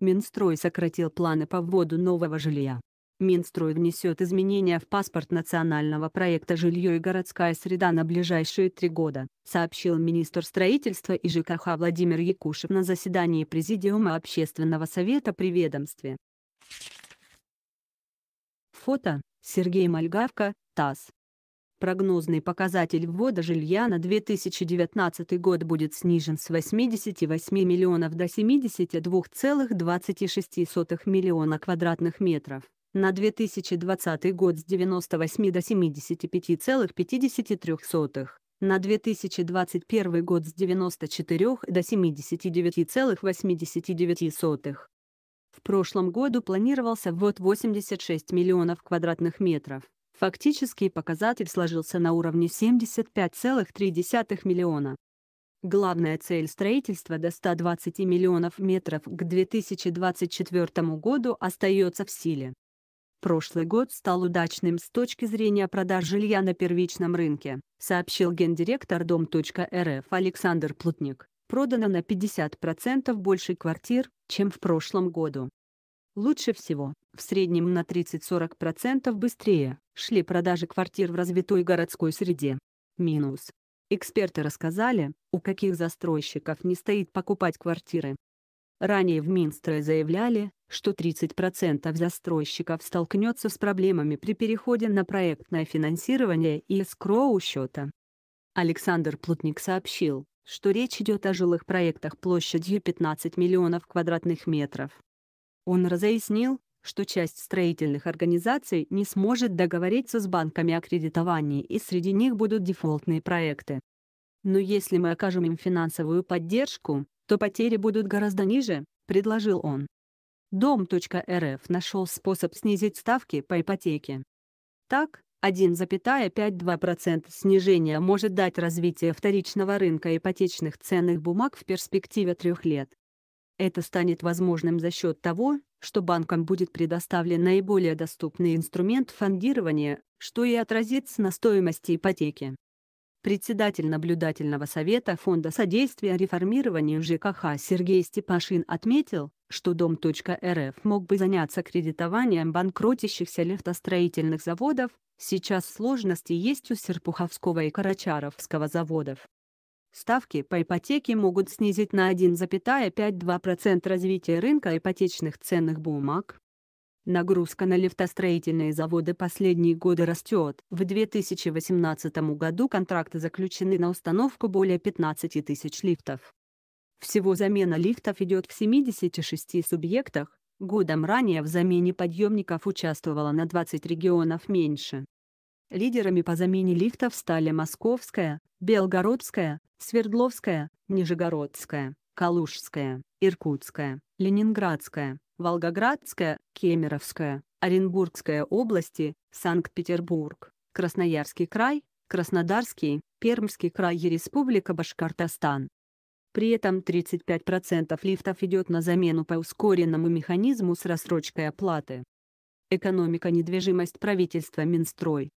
Минстрой сократил планы по вводу нового жилья. Минстрой внесет изменения в паспорт национального проекта «Жилье и городская среда» на ближайшие три года, сообщил министр строительства и ЖКХ Владимир Якушев на заседании Президиума Общественного совета при ведомстве. Фото Сергей Мальгавка, ТАСС. Прогнозный показатель ввода жилья на 2019 год будет снижен с 88 миллионов до 72,26 миллиона квадратных метров, на 2020 год с 98 до 75,53 на 2021 год с 94 до 79,89. В прошлом году планировался ввод 86 миллионов квадратных метров, Фактический показатель сложился на уровне 75,3 миллиона. Главная цель строительства до 120 миллионов метров к 2024 году остается в силе. Прошлый год стал удачным с точки зрения продаж жилья на первичном рынке, сообщил гендиректор дом.рф Александр Плутник. Продано на 50% больше квартир, чем в прошлом году. Лучше всего, в среднем на 30-40% быстрее, шли продажи квартир в развитой городской среде. Минус. Эксперты рассказали, у каких застройщиков не стоит покупать квартиры. Ранее в Минстрое заявляли, что 30% застройщиков столкнется с проблемами при переходе на проектное финансирование и эскроу счета. Александр Плутник сообщил, что речь идет о жилых проектах площадью 15 миллионов квадратных метров. Он разъяснил, что часть строительных организаций не сможет договориться с банками о кредитовании, и среди них будут дефолтные проекты. Но если мы окажем им финансовую поддержку, то потери будут гораздо ниже, предложил он. Дом.рф нашел способ снизить ставки по ипотеке. Так, 1,52% снижения может дать развитие вторичного рынка ипотечных ценных бумаг в перспективе трех лет. Это станет возможным за счет того, что банкам будет предоставлен наиболее доступный инструмент фондирования, что и отразится на стоимости ипотеки. Председатель наблюдательного совета Фонда содействия реформированию ЖКХ Сергей Степашин отметил, что Дом.РФ мог бы заняться кредитованием банкротящихся лифтостроительных заводов, сейчас сложности есть у Серпуховского и Карачаровского заводов. Ставки по ипотеке могут снизить на 1,52% развития рынка ипотечных ценных бумаг. Нагрузка на лифтостроительные заводы последние годы растет. В 2018 году контракты заключены на установку более 15 тысяч лифтов. Всего замена лифтов идет в 76 субъектах, годом ранее в замене подъемников участвовало на 20 регионов меньше. Лидерами по замене лифтов стали Московская, Белгородская, Свердловская, Нижегородская, Калужская, Иркутская, Ленинградская, Волгоградская, Кемеровская, Оренбургская области, Санкт-Петербург, Красноярский край, Краснодарский, Пермский край и Республика Башкортостан. При этом 35% лифтов идет на замену по ускоренному механизму с рассрочкой оплаты. Экономика недвижимость правительства Минстрой